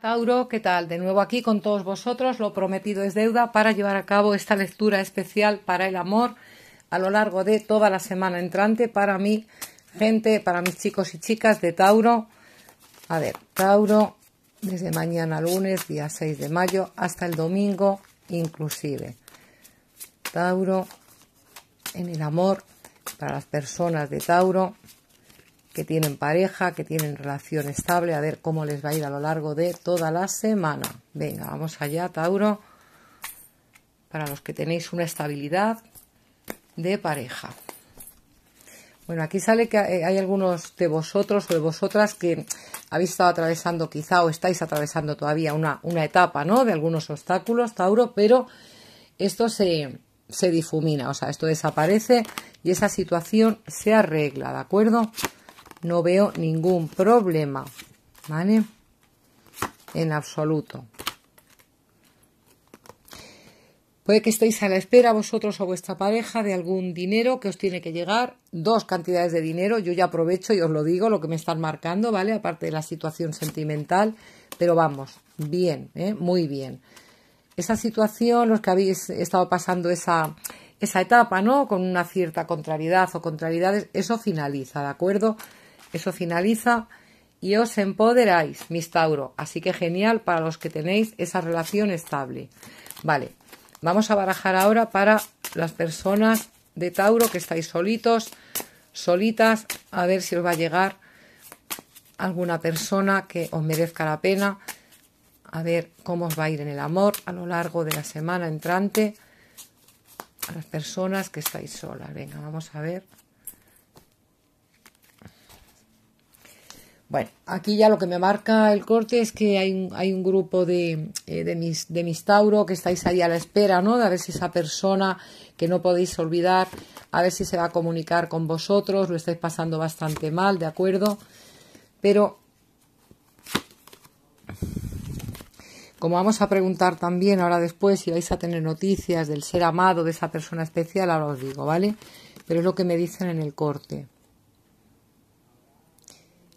Tauro, ¿qué tal? De nuevo aquí con todos vosotros, lo prometido es deuda, para llevar a cabo esta lectura especial para el amor a lo largo de toda la semana entrante para mí, gente, para mis chicos y chicas de Tauro. A ver, Tauro, desde mañana lunes, día 6 de mayo, hasta el domingo inclusive. Tauro, en el amor, para las personas de Tauro, que tienen pareja, que tienen relación estable, a ver cómo les va a ir a lo largo de toda la semana. Venga, vamos allá, Tauro, para los que tenéis una estabilidad de pareja. Bueno, aquí sale que hay algunos de vosotros o de vosotras que habéis estado atravesando quizá o estáis atravesando todavía una, etapa, ¿no? De algunos obstáculos, Tauro, pero esto se, se difumina, o sea, esto desaparece y esa situación se arregla, ¿de acuerdo? No veo ningún problema, ¿vale? En absoluto. Puede que estéis a la espera vosotros o vuestra pareja de algún dinero que os tiene que llegar, dos cantidades de dinero, yo ya aprovecho y os lo digo, lo que me están marcando, ¿vale? Aparte de la situación sentimental, pero vamos, bien, ¿eh? muy bien. Esa situación, los que habéis estado pasando esa, esa etapa, ¿no? Con una cierta contrariedad o contrariedades, eso finaliza, ¿de acuerdo? Eso finaliza y os empoderáis, mis Tauro. Así que genial para los que tenéis esa relación estable. Vale, vamos a barajar ahora para las personas de Tauro que estáis solitos, solitas, a ver si os va a llegar alguna persona que os merezca la pena. A ver cómo os va a ir en el amor a lo largo de la semana entrante. A las personas que estáis solas. Venga, vamos a ver. Bueno, aquí ya lo que me marca el corte es que hay un, grupo de, eh, de, mis, de mis Tauro que estáis ahí a la espera, ¿no? De a ver si esa persona que no podéis olvidar, a ver si se va a comunicar con vosotros, lo estáis pasando bastante mal, ¿de acuerdo? Pero como vamos a preguntar también ahora después si vais a tener noticias del ser amado de esa persona especial, ahora os digo, ¿vale? Pero es lo que me dicen en el corte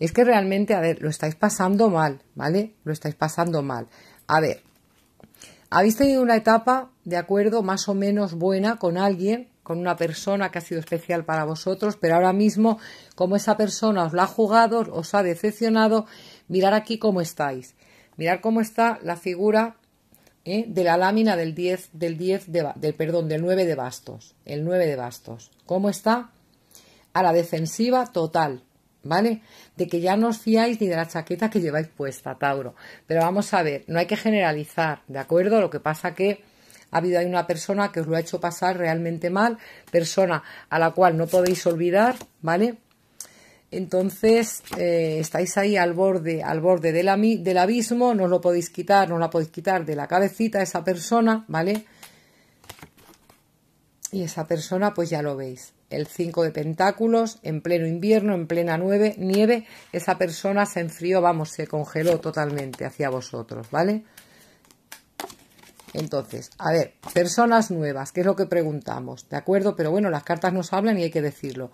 es que realmente, a ver, lo estáis pasando mal, ¿vale? Lo estáis pasando mal. A ver, habéis tenido una etapa, de acuerdo, más o menos buena con alguien, con una persona que ha sido especial para vosotros, pero ahora mismo, como esa persona os la ha jugado, os ha decepcionado, mirar aquí cómo estáis. Mirar cómo está la figura ¿eh? de la lámina del 10, del 10 de, del, perdón, del 9 de bastos, el 9 de bastos. ¿Cómo está? A la defensiva total, ¿vale? De que ya no os fiáis ni de la chaqueta que lleváis puesta, Tauro. Pero vamos a ver, no hay que generalizar, ¿de acuerdo? Lo que pasa que ha habido ahí una persona que os lo ha hecho pasar realmente mal, persona a la cual no podéis olvidar, ¿vale? Entonces eh, estáis ahí al borde, al borde del, abismo, no lo podéis quitar, no la podéis quitar de la cabecita esa persona, ¿vale? Y esa persona, pues ya lo veis el 5 de pentáculos, en pleno invierno, en plena nieve, nieve, esa persona se enfrió, vamos, se congeló totalmente hacia vosotros, ¿vale? Entonces, a ver, personas nuevas, ¿qué es lo que preguntamos, ¿de acuerdo? Pero bueno, las cartas nos hablan y hay que decirlo.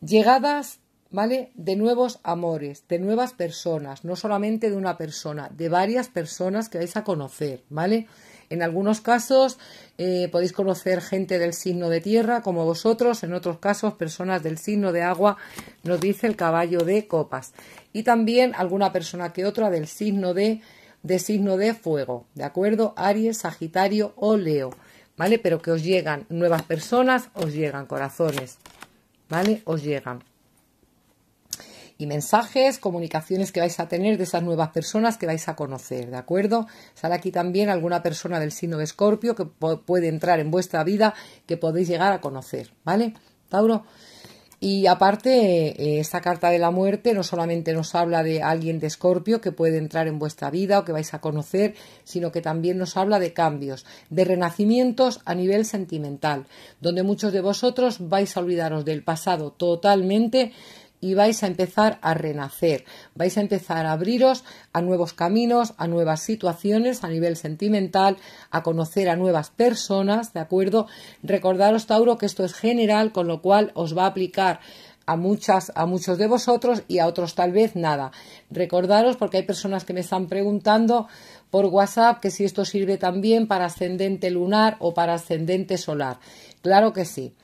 Llegadas, ¿vale? De nuevos amores, de nuevas personas, no solamente de una persona, de varias personas que vais a conocer, ¿vale? vale en algunos casos eh, podéis conocer gente del signo de tierra como vosotros, en otros casos personas del signo de agua, nos dice el caballo de copas. Y también alguna persona que otra del signo de, de signo de fuego, ¿de acuerdo? Aries, Sagitario o Leo, ¿vale? Pero que os llegan nuevas personas, os llegan corazones, ¿vale? Os llegan y mensajes, comunicaciones que vais a tener de esas nuevas personas que vais a conocer, ¿de acuerdo? Sale aquí también alguna persona del signo de Escorpio que puede entrar en vuestra vida, que podéis llegar a conocer, ¿vale? Tauro. Y aparte, eh, esta carta de la muerte no solamente nos habla de alguien de escorpio que puede entrar en vuestra vida o que vais a conocer, sino que también nos habla de cambios, de renacimientos a nivel sentimental, donde muchos de vosotros vais a olvidaros del pasado totalmente y vais a empezar a renacer, vais a empezar a abriros a nuevos caminos, a nuevas situaciones a nivel sentimental, a conocer a nuevas personas, ¿de acuerdo? Recordaros, Tauro, que esto es general, con lo cual os va a aplicar a muchas a muchos de vosotros y a otros tal vez nada. Recordaros porque hay personas que me están preguntando por WhatsApp que si esto sirve también para ascendente lunar o para ascendente solar. Claro que sí.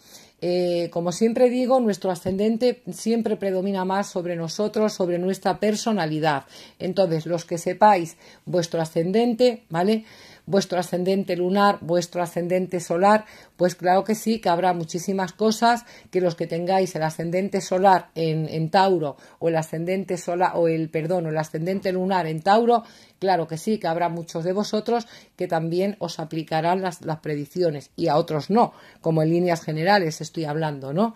Eh, como siempre digo, nuestro ascendente siempre predomina más sobre nosotros, sobre nuestra personalidad. Entonces, los que sepáis vuestro ascendente, ¿vale? vuestro ascendente lunar, vuestro ascendente solar, pues claro que sí, que habrá muchísimas cosas que los que tengáis el ascendente solar en, en Tauro o el ascendente solar o el perdón, o el ascendente lunar en Tauro, claro que sí, que habrá muchos de vosotros que también os aplicarán las, las predicciones y a otros no, como en líneas generales estoy hablando, ¿no?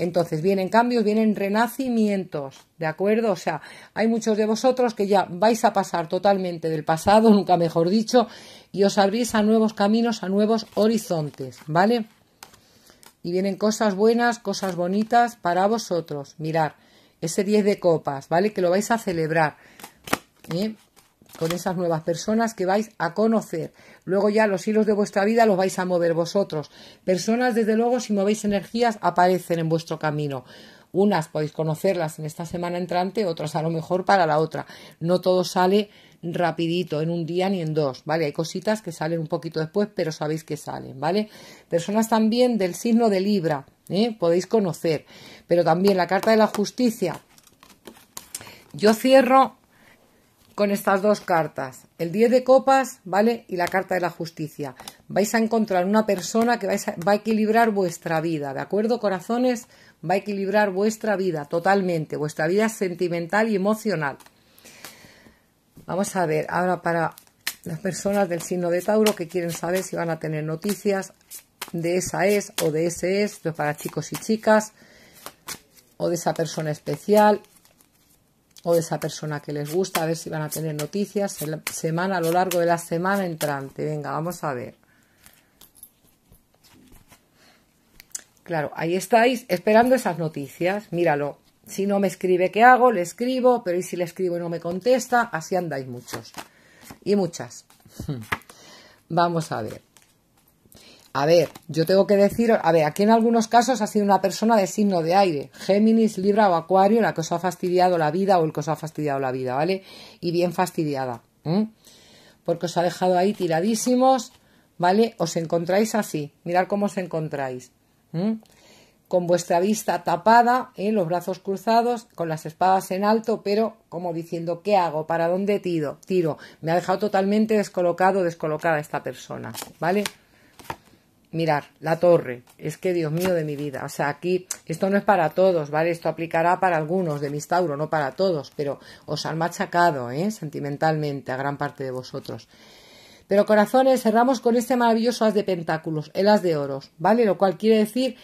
Entonces, vienen cambios, vienen renacimientos, ¿de acuerdo? O sea, hay muchos de vosotros que ya vais a pasar totalmente del pasado, nunca mejor dicho, y os abrís a nuevos caminos, a nuevos horizontes, ¿vale? Y vienen cosas buenas, cosas bonitas para vosotros. Mirar, ese 10 de copas, ¿vale? Que lo vais a celebrar. ¿eh? con esas nuevas personas que vais a conocer. Luego ya los hilos de vuestra vida los vais a mover vosotros. Personas, desde luego, si movéis energías, aparecen en vuestro camino. Unas podéis conocerlas en esta semana entrante, otras a lo mejor para la otra. No todo sale rapidito, en un día ni en dos, ¿vale? Hay cositas que salen un poquito después, pero sabéis que salen, ¿vale? Personas también del signo de Libra, ¿eh? podéis conocer, pero también la carta de la justicia. Yo cierro con estas dos cartas, el 10 de copas, ¿vale? Y la carta de la justicia. Vais a encontrar una persona que va a equilibrar vuestra vida, ¿de acuerdo, corazones? Va a equilibrar vuestra vida totalmente, vuestra vida sentimental y emocional. Vamos a ver, ahora para las personas del signo de Tauro que quieren saber si van a tener noticias de esa es o de ese es, para chicos y chicas, o de esa persona especial, o de esa persona que les gusta, a ver si van a tener noticias semana a lo largo de la semana entrante. Venga, vamos a ver. Claro, ahí estáis esperando esas noticias, míralo. Si no me escribe, ¿qué hago? Le escribo, pero ¿y si le escribo y no me contesta? Así andáis muchos y muchas. Vamos a ver. A ver, yo tengo que decir, a ver, aquí en algunos casos ha sido una persona de signo de aire, Géminis, Libra o Acuario, la que os ha fastidiado la vida o el que os ha fastidiado la vida, ¿vale? Y bien fastidiada, porque os ha dejado ahí tiradísimos, ¿vale? Os encontráis así, mirad cómo os encontráis, con vuestra vista tapada, ¿eh? los brazos cruzados, con las espadas en alto, pero como diciendo, ¿qué hago? ¿Para dónde tiro? Tiro. Me ha dejado totalmente descolocado, descolocada esta persona, ¿vale? Mirar, la torre. Es que, Dios mío, de mi vida. O sea, aquí, esto no es para todos, ¿vale? Esto aplicará para algunos de mis Tauro, no para todos, pero os han machacado, ¿eh? Sentimentalmente a gran parte de vosotros. Pero corazones, cerramos con este maravilloso as de pentáculos, el as de oros, ¿vale? Lo cual quiere decir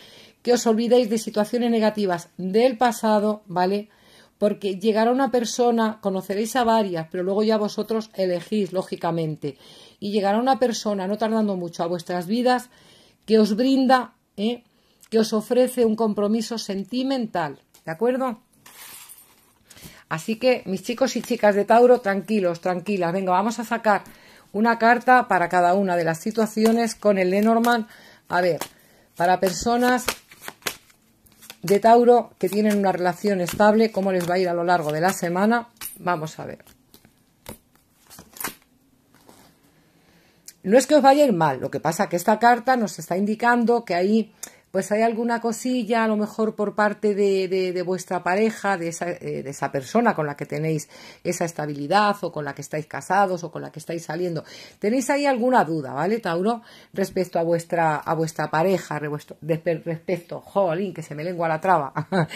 que os olvidéis de situaciones negativas del pasado, ¿vale? Porque llegará una persona, conoceréis a varias, pero luego ya vosotros elegís, lógicamente. Y llegará una persona, no tardando mucho, a vuestras vidas que os brinda, ¿eh? que os ofrece un compromiso sentimental. ¿De acuerdo? Así que, mis chicos y chicas de Tauro, tranquilos, tranquilas. Venga, vamos a sacar una carta para cada una de las situaciones con el Lenormand. A ver, para personas de Tauro que tienen una relación estable, cómo les va a ir a lo largo de la semana. Vamos a ver. No es que os vaya a ir mal, lo que pasa es que esta carta nos está indicando que ahí pues hay alguna cosilla, a lo mejor por parte de, vuestra pareja, eh, de esa, persona con la que tenéis esa estabilidad o con la que estáis casados o con la que estáis saliendo. Tenéis ahí alguna duda, ¿vale, Tauro? Respecto a vuestra, a vuestra pareja, respecto, jolín, que se me lengua la traba.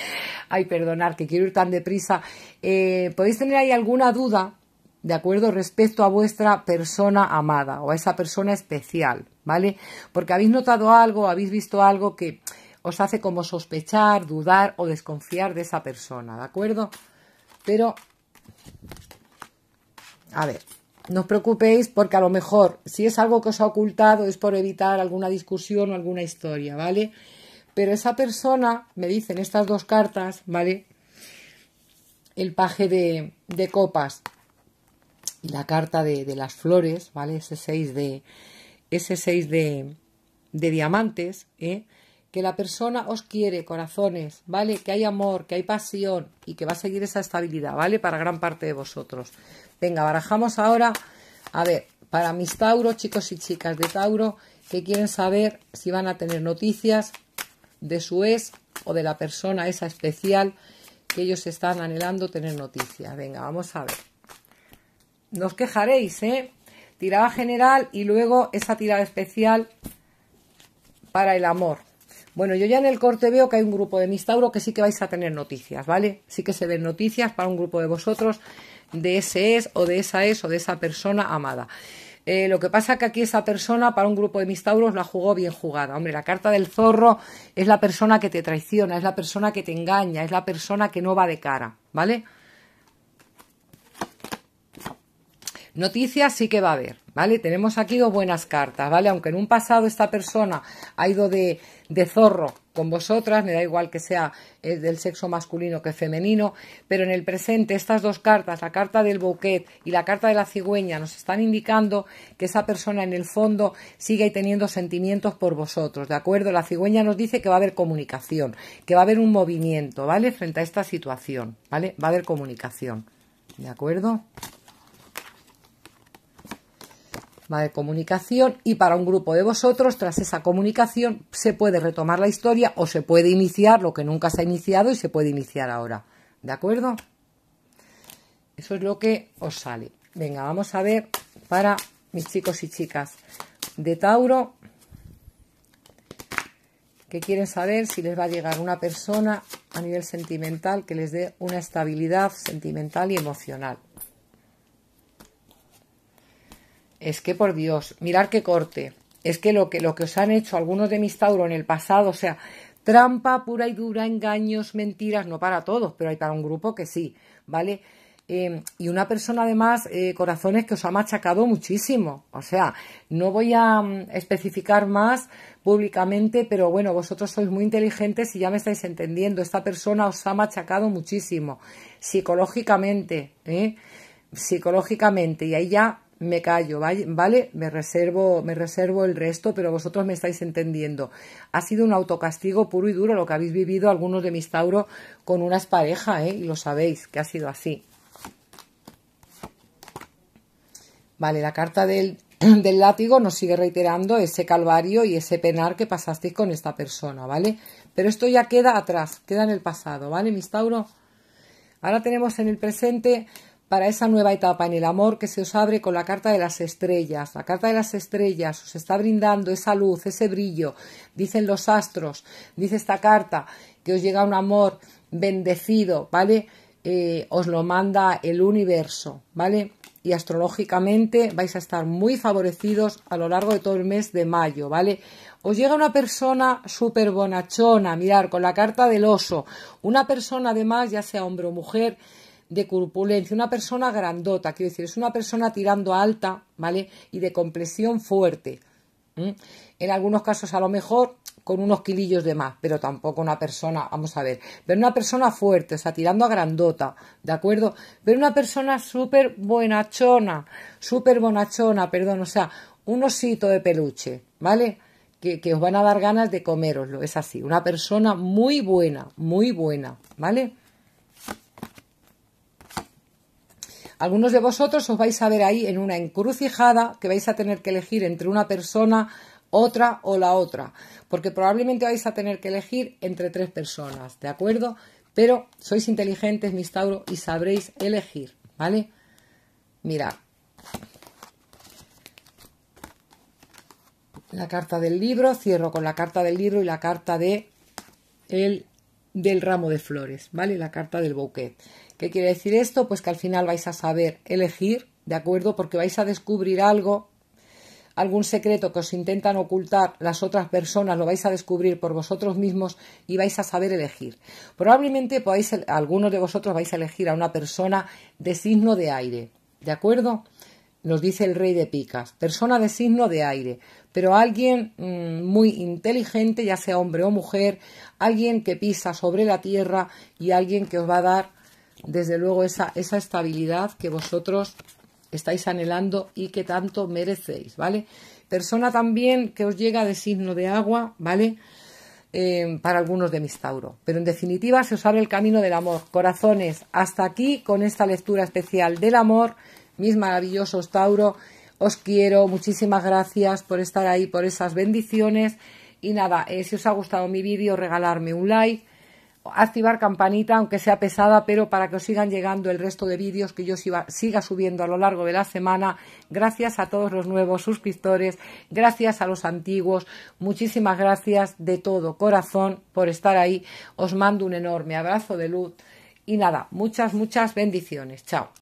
Ay, perdonar, que quiero ir tan deprisa. Eh, Podéis tener ahí alguna duda ¿de acuerdo? Respecto a vuestra persona amada o a esa persona especial, ¿vale? Porque habéis notado algo, habéis visto algo que os hace como sospechar, dudar o desconfiar de esa persona, ¿de acuerdo? Pero, a ver, no os preocupéis porque a lo mejor si es algo que os ha ocultado es por evitar alguna discusión o alguna historia, ¿vale? Pero esa persona, me dicen estas dos cartas, ¿vale? El paje de, de copas, y la carta de, las flores, ¿vale? Ese seis de, ese de, de diamantes, ¿eh? que la persona os quiere, corazones, ¿vale? Que hay amor, que hay pasión y que va a seguir esa estabilidad, ¿vale? Para gran parte de vosotros. Venga, barajamos ahora, a ver, para mis Tauro, chicos y chicas de Tauro, que quieren saber si van a tener noticias de su ex o de la persona esa especial que ellos están anhelando tener noticias. Venga, vamos a ver. No os quejaréis, ¿eh? Tirada general y luego esa tirada especial para el amor. Bueno, yo ya en el corte veo que hay un grupo de mistauro que sí que vais a tener noticias, ¿vale? Sí que se ven noticias para un grupo de vosotros de ese es o de esa es o de esa persona amada. Eh, lo que pasa es que aquí esa persona para un grupo de mistauros la jugó bien jugada. Hombre, la carta del zorro es la persona que te traiciona, es la persona que te engaña, es la persona que no va de cara, ¿vale? Noticias sí que va a haber, ¿vale? Tenemos aquí dos buenas cartas, ¿vale? Aunque en un pasado esta persona ha ido de, zorro con vosotras, me da igual que sea eh, del sexo masculino que femenino, pero en el presente estas dos cartas, la carta del bouquet y la carta de la cigüeña, nos están indicando que esa persona en el fondo sigue teniendo sentimientos por vosotros, ¿de acuerdo? La cigüeña nos dice que va a haber comunicación, que va a haber un movimiento, ¿vale? Frente a esta situación, ¿vale? Va a haber comunicación, ¿de acuerdo? de comunicación y para un grupo de vosotros, tras esa comunicación, se puede retomar la historia o se puede iniciar lo que nunca se ha iniciado y se puede iniciar ahora. ¿De acuerdo? Eso es lo que os sale. Venga, vamos a ver para mis chicos y chicas de Tauro que quieren saber si les va a llegar una persona a nivel sentimental que les dé una estabilidad sentimental y emocional. es que por Dios, mirar qué corte. Es que lo, que os han hecho algunos de mis Tauro en el pasado, o sea, trampa pura y dura, engaños, mentiras, no para todos, pero hay para un grupo que sí, ¿vale? Em, y una persona además, eh, corazones, que os ha machacado muchísimo. O sea, no voy a mm, especificar más públicamente, pero bueno, vosotros sois muy inteligentes y ya me estáis entendiendo. Esta persona os ha machacado muchísimo, psicológicamente, ¿eh? psicológicamente. Y ahí ya me callo, ¿vale? Me reservo, me reservo el resto, pero vosotros me estáis entendiendo. Ha sido un autocastigo puro y duro lo que habéis vivido algunos de mis Tauro con unas parejas, ¿eh? Y lo sabéis, que ha sido así. Vale, la carta del, del látigo nos sigue reiterando ese calvario y ese penar que pasasteis con esta persona, ¿vale? Pero esto ya queda atrás, queda en el pasado, ¿vale, mis Tauro? Ahora tenemos en el presente para esa nueva etapa en el amor que se os abre con la carta de las estrellas. La carta de las estrellas os está brindando esa luz, ese brillo, dicen los astros, dice esta carta, que os llega un amor bendecido, ¿vale? Eh, os lo manda el universo, ¿vale? Y astrológicamente vais a estar muy favorecidos a lo largo de todo el mes de mayo, ¿vale? Os llega una persona súper bonachona, mirar, con la carta del oso, una persona además, ya sea hombre o mujer, de corpulencia, una persona grandota, quiero decir, es una persona tirando alta, ¿vale? Y de compresión fuerte. En algunos casos a lo mejor con unos kilillos de más, pero tampoco una persona, vamos a ver, pero una persona fuerte, o sea, tirando a grandota, ¿de acuerdo? Pero una persona súper buenachona, súper bonachona, perdón, o sea, un osito de peluche, ¿vale? Que, que, os van a dar ganas de comeroslo, es así, una persona muy buena, muy buena, ¿vale? Algunos de vosotros os vais a ver ahí en una encrucijada que vais a tener que elegir entre una persona, otra o la otra, porque probablemente vais a tener que elegir entre tres personas, ¿de acuerdo? Pero sois inteligentes, mis Tauro, y sabréis elegir, ¿vale? Mira, La carta del libro, cierro con la carta del libro y la carta de el, del ramo de flores, ¿vale? La carta del bouquet. ¿Qué quiere decir esto? Pues que al final vais a saber elegir, ¿de acuerdo? Porque vais a descubrir algo, algún secreto que os intentan ocultar las otras personas, lo vais a descubrir por vosotros mismos y vais a saber elegir. Probablemente algunos de vosotros vais a elegir a una persona de signo de aire, ¿de acuerdo? Nos dice el rey de picas, persona de signo de aire, pero alguien mm, muy inteligente, ya sea hombre o mujer, alguien que pisa sobre la tierra y alguien que os va a dar desde luego esa, estabilidad que vosotros estáis anhelando y que tanto merecéis, ¿vale? Persona también que os llega de signo de agua, ¿vale? Eh, para algunos de mis Tauro. Pero en definitiva se os abre el camino del amor. Corazones, hasta aquí con esta lectura especial del amor. Mis maravillosos Tauro, os quiero. Muchísimas gracias por estar ahí, por esas bendiciones. Y nada, eh, si os ha gustado mi vídeo, regalarme un like activar campanita, aunque sea pesada, pero para que os sigan llegando el resto de vídeos que yo siga subiendo a lo largo de la semana. Gracias a todos los nuevos suscriptores, gracias a los antiguos, muchísimas gracias de todo corazón por estar ahí. Os mando un enorme abrazo de luz y nada, muchas, muchas bendiciones. Chao.